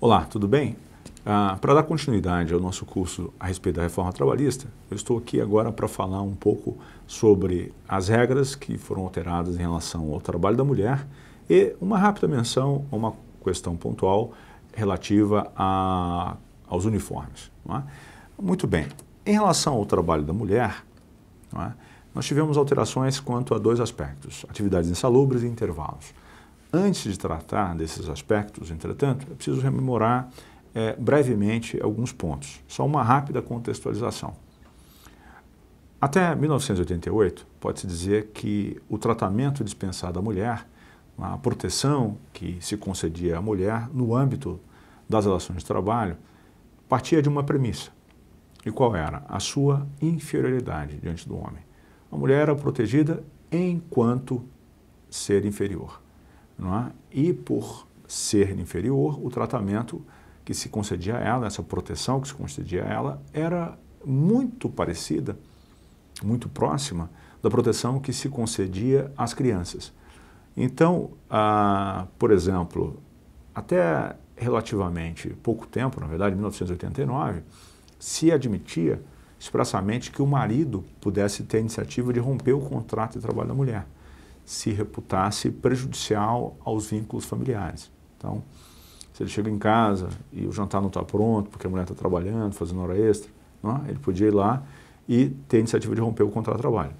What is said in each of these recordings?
Olá, tudo bem? Ah, para dar continuidade ao nosso curso a respeito da reforma trabalhista, eu estou aqui agora para falar um pouco sobre as regras que foram alteradas em relação ao trabalho da mulher e uma rápida menção a uma questão pontual relativa a, aos uniformes. É? Muito bem, em relação ao trabalho da mulher, é? nós tivemos alterações quanto a dois aspectos, atividades insalubres e intervalos. Antes de tratar desses aspectos, entretanto, é preciso rememorar é, brevemente alguns pontos. Só uma rápida contextualização. Até 1988, pode-se dizer que o tratamento dispensado à mulher, a proteção que se concedia à mulher no âmbito das relações de trabalho, partia de uma premissa. E qual era? A sua inferioridade diante do homem. A mulher era protegida enquanto ser inferior. É? E por ser inferior, o tratamento que se concedia a ela, essa proteção que se concedia a ela, era muito parecida, muito próxima da proteção que se concedia às crianças. Então, ah, por exemplo, até relativamente pouco tempo, na verdade, 1989, se admitia expressamente que o marido pudesse ter a iniciativa de romper o contrato de trabalho da mulher se reputasse prejudicial aos vínculos familiares. Então, se ele chega em casa e o jantar não está pronto, porque a mulher está trabalhando, fazendo hora extra, é? ele podia ir lá e ter a iniciativa de romper o contrato de trabalho.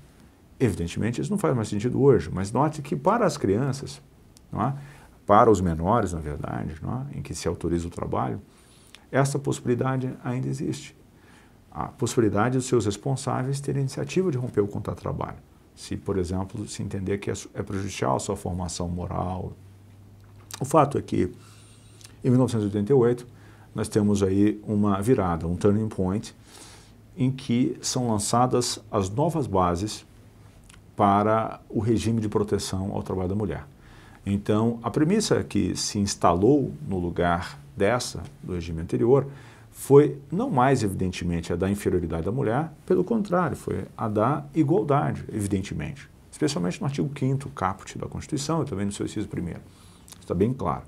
Evidentemente, isso não faz mais sentido hoje, mas note que para as crianças, é? para os menores, na verdade, é? em que se autoriza o trabalho, essa possibilidade ainda existe. A possibilidade dos seus responsáveis terem iniciativa de romper o contrato de trabalho se, por exemplo, se entender que é, é prejudicial a sua formação moral. O fato é que, em 1988, nós temos aí uma virada, um turning point, em que são lançadas as novas bases para o regime de proteção ao trabalho da mulher. Então, a premissa que se instalou no lugar dessa, do regime anterior, foi não mais, evidentemente, a da inferioridade da mulher, pelo contrário, foi a da igualdade, evidentemente. Especialmente no artigo 5 caput da Constituição e também no seu inciso 1 Está bem claro.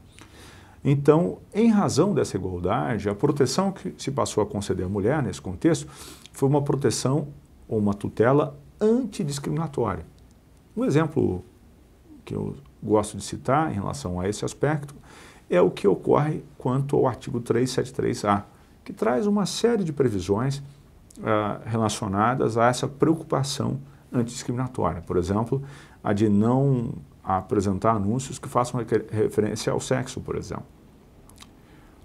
Então, em razão dessa igualdade, a proteção que se passou a conceder à mulher nesse contexto foi uma proteção ou uma tutela antidiscriminatória. Um exemplo que eu gosto de citar em relação a esse aspecto é o que ocorre quanto ao artigo 373-A que traz uma série de previsões ah, relacionadas a essa preocupação antidiscriminatória. Por exemplo, a de não apresentar anúncios que façam referência ao sexo, por exemplo.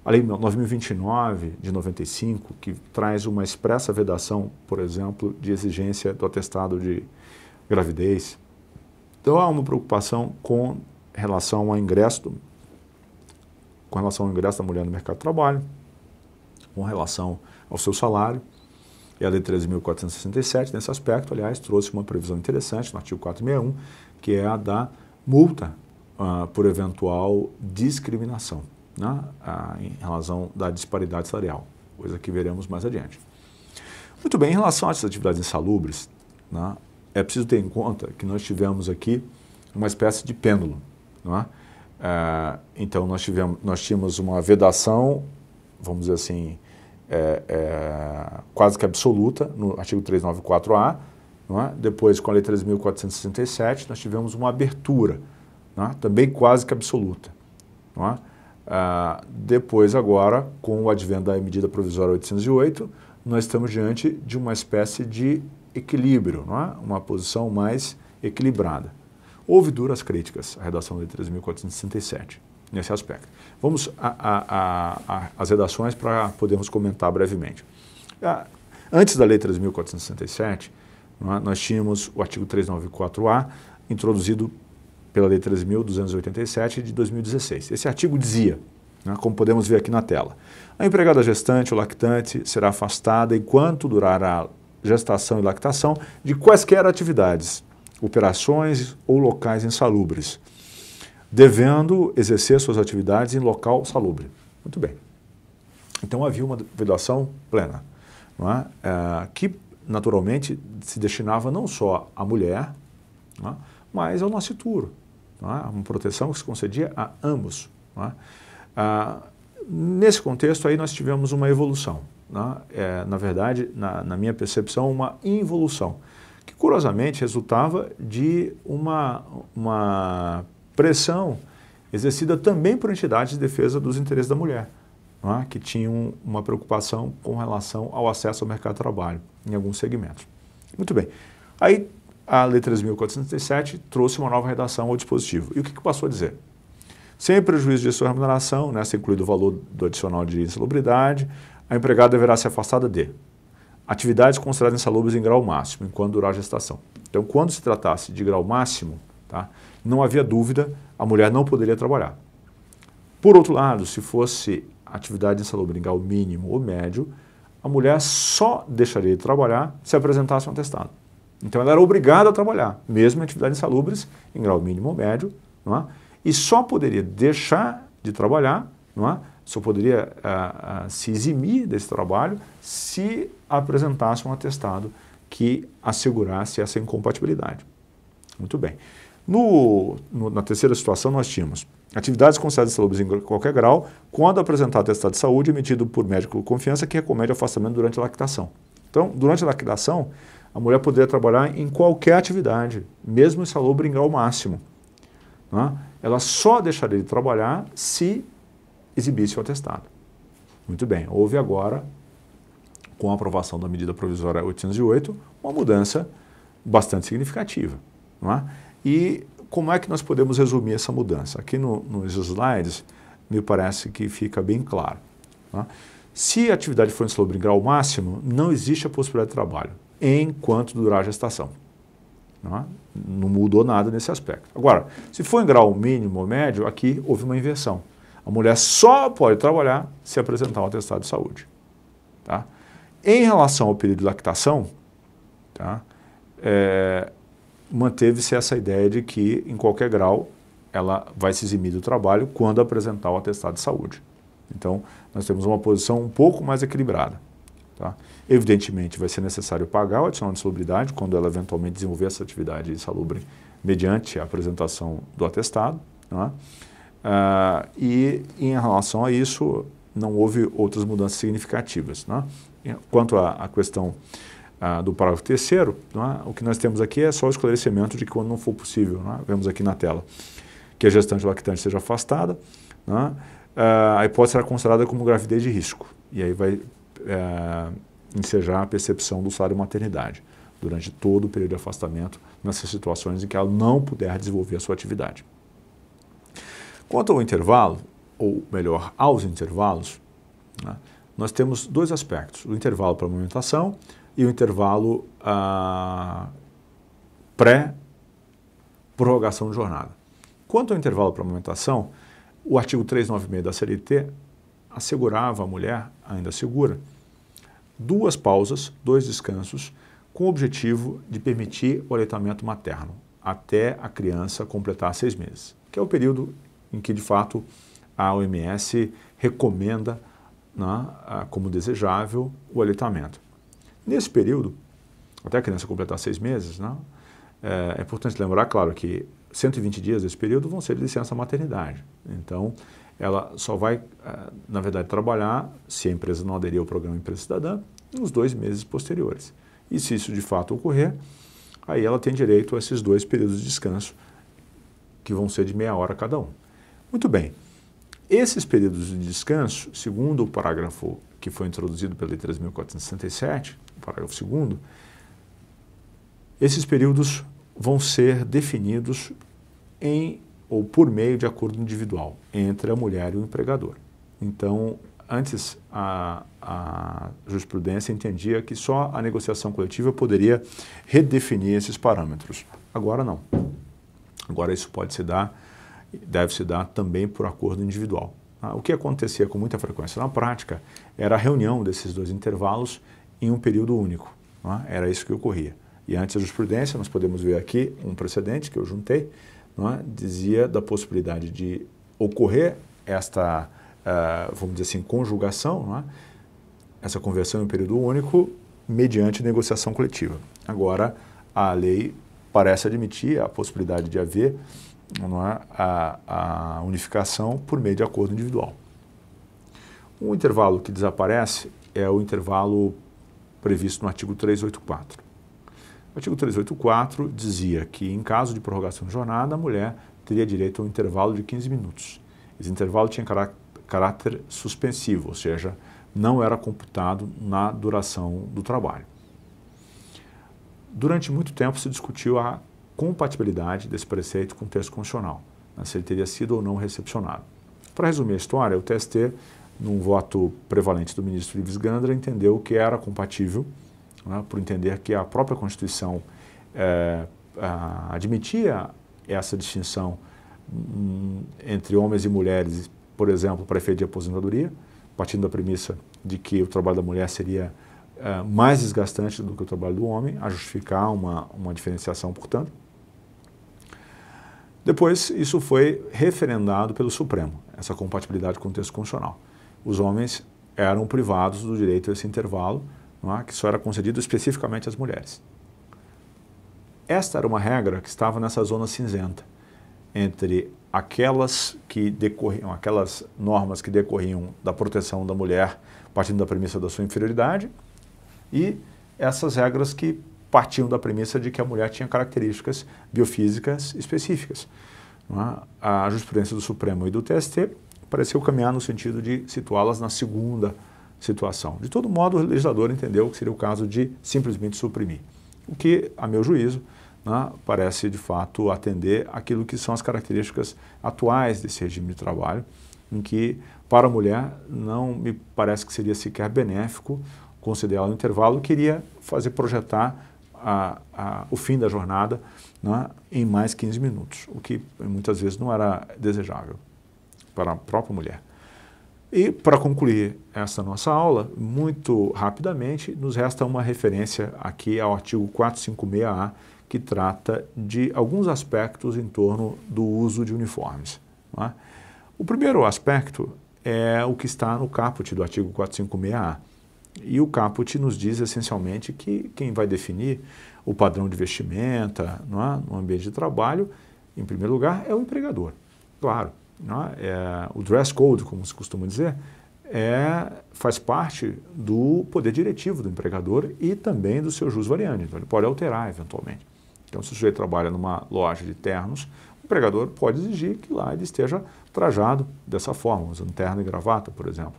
A Lei 9029, de 95, que traz uma expressa vedação, por exemplo, de exigência do atestado de gravidez. Então, há uma preocupação com relação ao ingresso, do, com relação ao ingresso da mulher no mercado de trabalho com relação ao seu salário. E a Lei 13.467, nesse aspecto, aliás, trouxe uma previsão interessante no artigo 461, que é a da multa ah, por eventual discriminação né, ah, em relação da disparidade salarial, coisa que veremos mais adiante. Muito bem, em relação às atividades insalubres, né, é preciso ter em conta que nós tivemos aqui uma espécie de pêndulo. Né? então, nós, tivemos, nós tínhamos uma vedação, vamos dizer assim, é, é, quase que absoluta no artigo 394A. É? Depois, com a Lei 3.467, nós tivemos uma abertura, é? também quase que absoluta. É? Ah, depois, agora, com o advento da medida provisória 808, nós estamos diante de uma espécie de equilíbrio, é? uma posição mais equilibrada. Houve duras críticas à redação da Lei 3.467 nesse aspecto. Vamos às redações para podermos comentar brevemente. Ah, antes da Lei 3.467, é, nós tínhamos o artigo 394A, introduzido pela Lei 3.287 de 2016. Esse artigo dizia, né, como podemos ver aqui na tela, a empregada gestante ou lactante será afastada enquanto durar a gestação e lactação de quaisquer atividades, operações ou locais insalubres devendo exercer suas atividades em local salubre. Muito bem. Então havia uma vedação plena, é? É, que naturalmente se destinava não só à mulher, é? mas ao nascituro. É? Uma proteção que se concedia a ambos. É? Ah, nesse contexto aí nós tivemos uma evolução. É? na verdade, na, na minha percepção, uma involução, que curiosamente resultava de uma, uma pressão exercida também por entidades de defesa dos interesses da mulher, é? que tinham uma preocupação com relação ao acesso ao mercado de trabalho em alguns segmentos. Muito bem. Aí a Lei 3.437 trouxe uma nova redação ao dispositivo. E o que, que passou a dizer? Sem prejuízo de sua remuneração, nessa né, incluído o valor do adicional de insalubridade, a empregada deverá ser afastada de atividades consideradas insalubres em grau máximo, enquanto durar a gestação. Então, quando se tratasse de grau máximo, tá, não havia dúvida, a mulher não poderia trabalhar. Por outro lado, se fosse atividade insalubre em grau mínimo ou médio, a mulher só deixaria de trabalhar se apresentasse um atestado. Então ela era obrigada a trabalhar, mesmo em atividades insalubres em grau mínimo ou médio, não é? e só poderia deixar de trabalhar, não é? só poderia ah, ah, se eximir desse trabalho se apresentasse um atestado que assegurasse essa incompatibilidade. Muito bem. No, no, na terceira situação, nós tínhamos atividades consideradas insalubres em qualquer grau, quando apresentar atestado de saúde emitido por médico de confiança que recomende afastamento durante a lactação. Então, durante a lactação, a mulher poderia trabalhar em qualquer atividade, mesmo insalubre em grau máximo. Né? Ela só deixaria de trabalhar se exibisse o atestado. Muito bem, houve agora, com a aprovação da medida provisória 808, uma mudança bastante significativa. Não é? E como é que nós podemos resumir essa mudança? Aqui no, nos slides, me parece que fica bem claro. Né? Se a atividade for insalubre em grau máximo, não existe a possibilidade de trabalho, enquanto durar a gestação. Né? Não mudou nada nesse aspecto. Agora, se for em grau mínimo ou médio, aqui houve uma inversão. A mulher só pode trabalhar se apresentar um atestado de saúde. Tá? Em relação ao período de lactação, tá? É, manteve-se essa ideia de que, em qualquer grau, ela vai se eximir do trabalho quando apresentar o atestado de saúde. Então, nós temos uma posição um pouco mais equilibrada. Tá? Evidentemente, vai ser necessário pagar o adicional de salubridade quando ela eventualmente desenvolver essa atividade insalubre mediante a apresentação do atestado. Né? Ah, e, em relação a isso, não houve outras mudanças significativas. Né? Quanto à, à questão ah, do parágrafo terceiro, é? o que nós temos aqui é só o esclarecimento de que quando não for possível, não é? vemos aqui na tela, que a gestante lactante seja afastada, ah, a hipótese será considerada como gravidez de risco. E aí vai é, ensejar a percepção do salário maternidade durante todo o período de afastamento nessas situações em que ela não puder desenvolver a sua atividade. Quanto ao intervalo, ou melhor, aos intervalos, né, nós temos dois aspectos, o intervalo para amamentação e o intervalo ah, pré-prorrogação de jornada. Quanto ao intervalo para amamentação, o artigo 396 da CLT assegurava à mulher, ainda segura, duas pausas, dois descansos, com o objetivo de permitir o aleitamento materno até a criança completar seis meses, que é o período em que, de fato, a OMS recomenda né, ah, como desejável o aleitamento. Nesse período, até a criança completar seis meses, né, é, é importante lembrar, claro, que 120 dias desse período vão ser de licença maternidade. Então, ela só vai, é, na verdade, trabalhar, se a empresa não aderir ao programa Empresa Cidadã, nos dois meses posteriores. E se isso de fato ocorrer, aí ela tem direito a esses dois períodos de descanso, que vão ser de meia hora cada um. Muito bem. Esses períodos de descanso, segundo o parágrafo que foi introduzido pela Lei 3.467, parágrafo 2, esses períodos vão ser definidos em ou por meio de acordo individual entre a mulher e o empregador. Então, antes a, a, jurisprudência entendia que só a negociação coletiva poderia redefinir esses parâmetros. Agora não. Agora isso pode se dar, deve se dar também por acordo individual. Ah, o que acontecia com muita frequência na prática era a reunião desses dois intervalos em um período único. É? Era isso que ocorria. E antes da jurisprudência, nós podemos ver aqui um precedente que eu juntei, é? dizia da possibilidade de ocorrer esta, ah, vamos dizer assim, conjugação, é? essa conversão em um período único, mediante negociação coletiva. Agora, a lei parece admitir a possibilidade de haver não é? a, a unificação por meio de acordo individual. Um intervalo que desaparece é o intervalo previsto no artigo 384. O artigo 384 dizia que, em caso de prorrogação de jornada, a mulher teria direito a um intervalo de 15 minutos. Esse intervalo tinha caráter suspensivo, ou seja, não era computado na duração do trabalho. Durante muito tempo se discutiu a compatibilidade desse preceito com o texto constitucional, né, se ele teria sido ou não recepcionado. Para resumir a história, o TST, num voto prevalente do ministro Ives Gandra, entendeu que era compatível, né, por entender que a própria Constituição é, admitia essa distinção hum, entre homens e mulheres, por exemplo, para efeito de aposentadoria, partindo da premissa de que o trabalho da mulher seria eh, mais desgastante do que o trabalho do homem, a justificar uma, uma diferenciação, portanto. Depois, isso foi referendado pelo Supremo, essa compatibilidade com o texto constitucional. Os homens eram privados do direito a esse intervalo, é? que só era concedido especificamente às mulheres. Esta era uma regra que estava nessa zona cinzenta, entre aquelas que decorriam, aquelas normas que decorriam da proteção da mulher, partindo da premissa da sua inferioridade, e essas regras que partiam da premissa de que a mulher tinha características biofísicas específicas. É? A jurisprudência do Supremo e do TST pareceu caminhar no sentido de situá-las na segunda situação. De todo modo, o legislador entendeu que seria o caso de simplesmente suprimir, o que, a meu juízo, é? parece de fato atender aquilo que são as características atuais desse regime de trabalho, em que, para a mulher, não me parece que seria sequer benéfico considerá-la intervalo, queria fazer projetar a, a, o fim da jornada né, em mais 15 minutos, o que muitas vezes não era desejável para a própria mulher. E para concluir essa nossa aula, muito rapidamente, nos resta uma referência aqui ao artigo 456A, que trata de alguns aspectos em torno do uso de uniformes. É? O primeiro aspecto é o que está no caput do artigo 456A, e o caput nos diz essencialmente que quem vai definir o padrão de vestimenta não é? no ambiente de trabalho, em primeiro lugar, é o empregador. Claro, é? É, o dress code, como se costuma dizer, é, faz parte do poder diretivo do empregador e também do seu jus variante. Então, ele pode alterar eventualmente. Então, se o sujeito trabalha numa loja de ternos, o empregador pode exigir que lá ele esteja trajado dessa forma, usando terno e gravata, por exemplo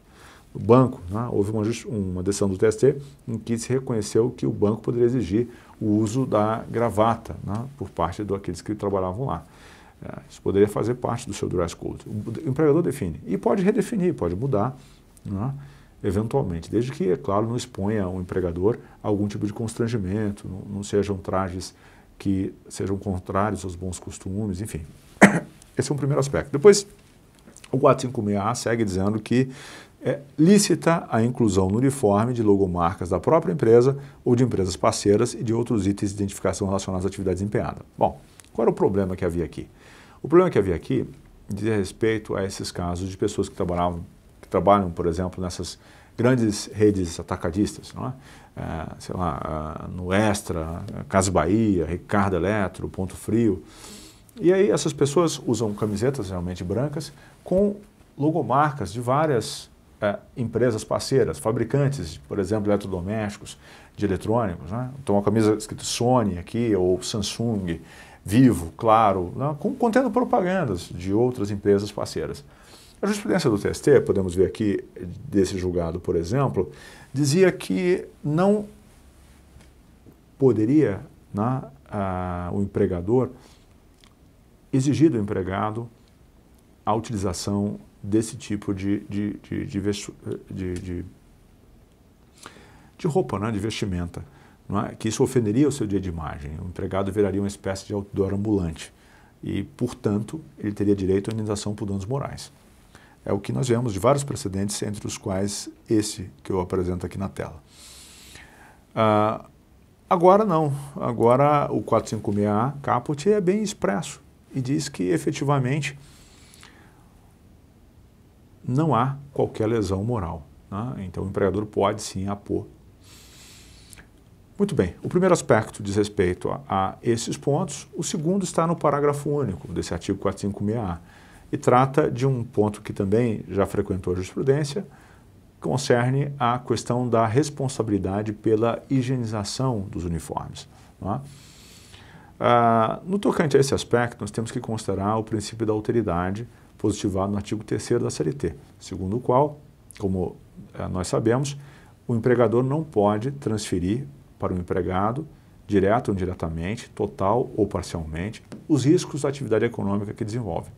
o banco, né? houve uma, uma decisão do TST em que se reconheceu que o banco poderia exigir o uso da gravata né? por parte daqueles que trabalhavam lá. É, isso poderia fazer parte do seu dress code. O empregador define e pode redefinir, pode mudar, né? eventualmente, desde que, é claro, não exponha o empregador a algum tipo de constrangimento, não, não sejam trajes que sejam contrários aos bons costumes, enfim. Esse é um primeiro aspecto. Depois, o 456A segue dizendo que é lícita a inclusão no uniforme de logomarcas da própria empresa ou de empresas parceiras e de outros itens de identificação relacionados à atividade desempenhada. Bom, qual era é o problema que havia aqui? O problema que havia aqui diz respeito a esses casos de pessoas que trabalhavam, que trabalham, por exemplo, nessas grandes redes atacadistas, não é? é sei lá, no Extra, Casa Bahia, Ricardo Eletro, Ponto Frio. E aí essas pessoas usam camisetas realmente brancas com logomarcas de várias é, empresas parceiras, fabricantes, por exemplo, de eletrodomésticos, de eletrônicos. Né? Então, uma camisa escrita Sony aqui, ou Samsung, Vivo, Claro, né? contendo propagandas de outras empresas parceiras. A jurisprudência do TST, podemos ver aqui desse julgado, por exemplo, dizia que não poderia né, a, o empregador exigir do empregado a utilização desse tipo de, de, de, de, vestu, de, de, de roupa, né? de vestimenta. É? Que isso ofenderia o seu dia de imagem. O empregado viraria uma espécie de outdoor ambulante. E, portanto, ele teria direito à indenização por danos morais. É o que nós vemos de vários precedentes, entre os quais esse que eu apresento aqui na tela. Ah, agora não. Agora o 456A caput é bem expresso e diz que efetivamente não há qualquer lesão moral. Né? Então, o empregador pode sim apor. Muito bem, o primeiro aspecto diz respeito a, a esses pontos, o segundo está no parágrafo único desse artigo 456A e trata de um ponto que também já frequentou a jurisprudência, concerne a questão da responsabilidade pela higienização dos uniformes. É? Ah, no tocante a esse aspecto, nós temos que considerar o princípio da alteridade, positivado no artigo 3 da CLT, segundo o qual, como eh, nós sabemos, o empregador não pode transferir para o empregado, direto ou indiretamente, total ou parcialmente, os riscos da atividade econômica que desenvolve.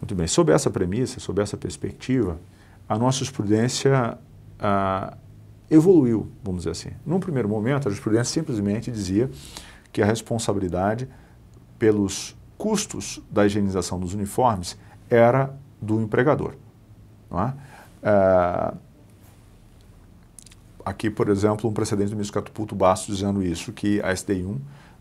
Muito bem, sob essa premissa, sob essa perspectiva, a nossa jurisprudência ah, evoluiu, vamos dizer assim. Num primeiro momento, a jurisprudência simplesmente dizia que a responsabilidade pelos custos da higienização dos uniformes era do empregador. É? É, aqui, por exemplo, um precedente do ministro Catuputo Bastos dizendo isso, que a SDI1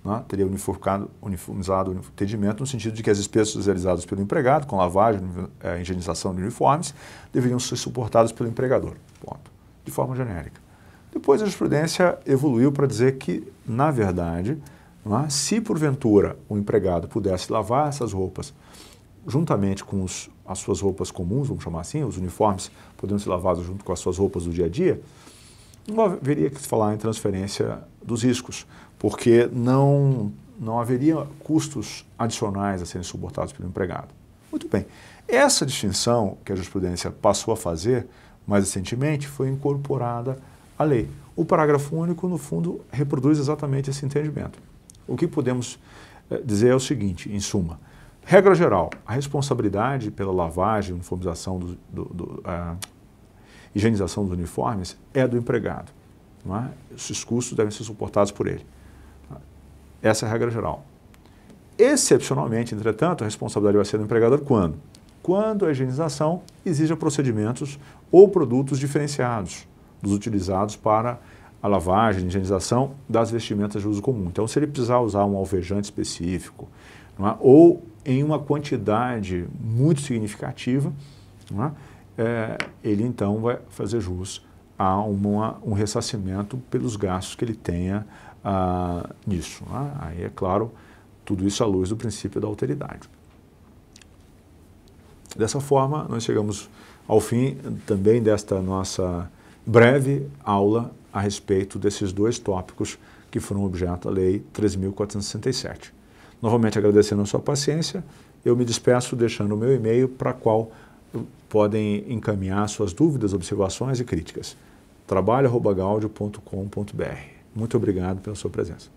é, teria uniformizado, uniformizado o atendimento no sentido de que as despesas realizadas pelo empregado, com lavagem, eh, higienização de uniformes, deveriam ser suportadas pelo empregador, ponto, de forma genérica. Depois a jurisprudência evoluiu para dizer que, na verdade, é? Se porventura o empregado pudesse lavar essas roupas juntamente com os, as suas roupas comuns, vamos chamar assim, os uniformes poderiam ser lavados junto com as suas roupas do dia a dia, não haveria que falar em transferência dos riscos, porque não, não haveria custos adicionais a serem suportados pelo empregado. Muito bem. Essa distinção que a jurisprudência passou a fazer mais recentemente foi incorporada à lei. O parágrafo único, no fundo, reproduz exatamente esse entendimento. O que podemos eh, dizer é o seguinte, em suma, regra geral, a responsabilidade pela lavagem, uniformização, do, do, do ah, a higienização dos uniformes é do empregado. Não é? Esses custos devem ser suportados por ele. Essa é a regra geral. Excepcionalmente, entretanto, a responsabilidade vai ser do empregador quando? Quando a higienização exija procedimentos ou produtos diferenciados dos utilizados para a lavagem, a higienização das vestimentas de uso comum. Então, se ele precisar usar um alvejante específico, é? ou em uma quantidade muito significativa, é? É, ele então vai fazer jus a uma, um ressarcimento pelos gastos que ele tenha ah, nisso. É? Aí, é claro, tudo isso à luz do princípio da alteridade. Dessa forma, nós chegamos ao fim também desta nossa breve aula a respeito desses dois tópicos que foram objeto da Lei 13.467. Novamente agradecendo a sua paciência, eu me despeço deixando o meu e-mail para qual podem encaminhar suas dúvidas, observações e críticas. trabalho.gaudio.com.br. Muito obrigado pela sua presença.